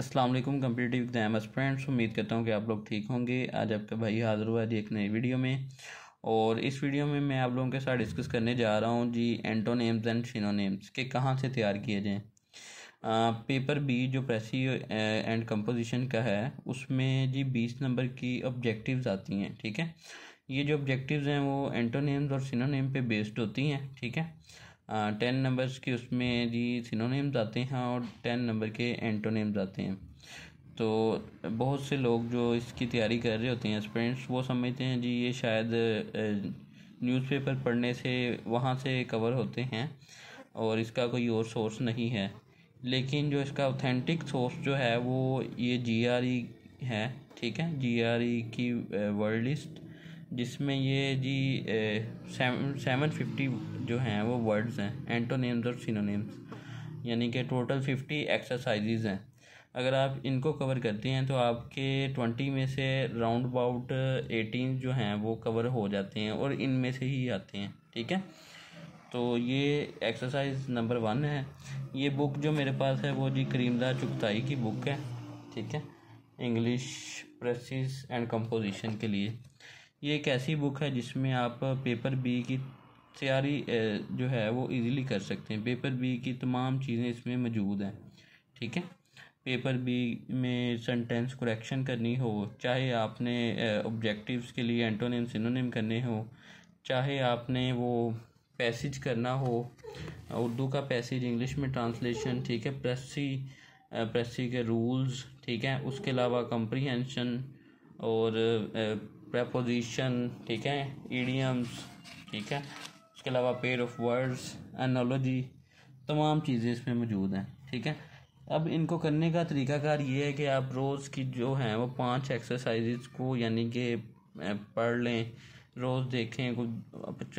अस्सलाम वालेकुम competitive exam friends उम्मीद करता हूँ कि आप लोग ठीक होंगे आज आपका भाई हाज़िर हुआ जी एक नई वीडियो में और इस वीडियो में मैं आप लोगों के साथ डिस्कस करने जा रहा हूँ जी एंटो नेम्स एंड नेम्स के कहाँ से तैयार किए जाएँ पेपर बी जो प्रेसी एंड कंपोजिशन का है उसमें जी बीस नंबर की ऑब्जेक्टिव्स आती हैं ठीक है ये जो ऑब्जेक्टिव्स हैं वो एंटो नेम्स और नेम पर बेस्ड होती हैं ठीक है टेन नंबर्स के उसमें जी सिनोनेम्स आते हैं और टेन नंबर के एंटोनेम्स आते हैं तो बहुत से लोग जो इसकी तैयारी कर रहे होते हैं स्टूडेंट्स वो समझते हैं जी ये शायद न्यूज़पेपर पढ़ने से वहाँ से कवर होते हैं और इसका कोई और सोर्स नहीं है लेकिन जो इसका ऑथेंटिक सोर्स जो है वो ये जी e है ठीक है जी e की वर्ल्ड लिस्ट जिसमें ये जी सेवन फिफ्टी जो हैं वो वर्ड्स हैं एंटोनेम्स और सिनोनेम्स यानी कि टोटल फिफ्टी एक्सरसाइजेज हैं अगर आप इनको कवर करते हैं तो आपके ट्वेंटी में से राउंड अबाउट एटीन जो हैं वो कवर हो जाते हैं और इनमें से ही आते हैं ठीक है तो ये एक्सरसाइज नंबर वन है ये बुक जो मेरे पास है वो जी करीमदार चुगताई की बुक है ठीक है इंग्लिश प्रेसिस एंड कंपोजिशन के लिए ये एक ऐसी बुक है जिसमें आप पेपर बी की तैयारी जो है वो इजीली कर सकते हैं पेपर बी की तमाम चीज़ें इसमें मौजूद हैं ठीक है पेपर बी में सेंटेंस करेक्शन करनी हो चाहे आपने ऑब्जेक्टिव्स के लिए एंटोनिम सिनोनिम करने हो चाहे आपने वो पैसेज करना हो उर्दू का पैसेज इंग्लिश में ट्रांसलेशन ठीक है प्रेसी प्रेसी के रूल्स ठीक है उसके अलावा कंप्रीहेंशन और प्रपोजिशन ठीक है ईडियम्स ठीक है उसके अलावा पेयर ऑफ वर्ड्स एनोलॉजी तमाम चीज़ें इसमें मौजूद हैं ठीक है अब इनको करने का तरीकाकार ये है कि आप रोज़ की जो है वो पांच एक्सरसाइज को यानी कि पढ़ लें रोज़ देखें कुछ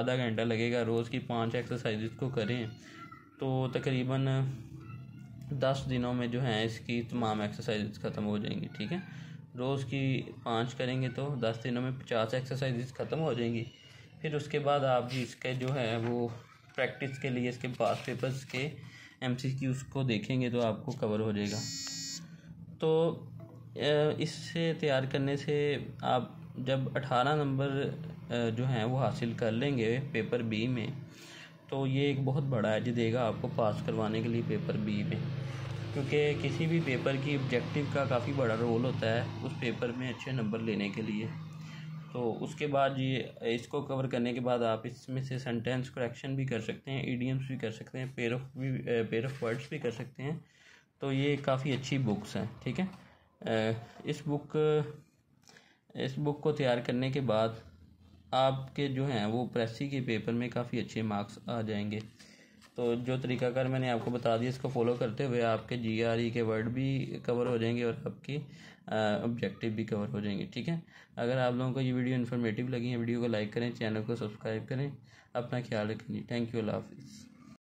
आधा घंटा लगेगा रोज़ की पांच एक्सरसाइज को करें तो तकरीबन दस दिनों में जो हैं इसकी तमाम एक्सरसाइज ख़त्म हो जाएंगी ठीक है रोज़ की पाँच करेंगे तो दस दिनों में पचास एक्सरसाइज ख़त्म हो जाएंगी फिर उसके बाद आप भी इसके जो है वो प्रैक्टिस के लिए इसके पास पेपर्स के एम सी उसको देखेंगे तो आपको कवर हो जाएगा तो इससे तैयार करने से आप जब अठारह नंबर जो हैं वो हासिल कर लेंगे पेपर बी में तो ये एक बहुत बड़ा एज देगा आपको पास करवाने के लिए पेपर बी में क्योंकि किसी भी पेपर की ऑब्जेक्टिव का काफ़ी बड़ा रोल होता है उस पेपर में अच्छे नंबर लेने के लिए तो उसके बाद ये इसको कवर करने के बाद आप इसमें से सेंटेंस करेक्शन भी कर सकते हैं ईडियम्स भी कर सकते हैं पेर ऑफ भी पेर ऑफ वर्ड्स भी कर सकते हैं तो ये काफ़ी अच्छी बुक्स हैं ठीक है इस बुक इस बुक को तैयार करने के बाद आपके जो हैं वो प्रेसी के पेपर में काफ़ी अच्छे मार्क्स आ जाएंगे तो जो तरीकाकार मैंने आपको बता दिया इसको फॉलो करते हुए आपके जी आर ई के वर्ड भी कवर हो जाएंगे और आपकी ऑब्जेक्टिव भी कवर हो जाएंगे ठीक है अगर आप लोगों को ये वीडियो इन्फॉर्मेटिव लगी है वीडियो को लाइक करें चैनल को सब्सक्राइब करें अपना ख्याल रखें थैंक यू अल्लाह हाफिज़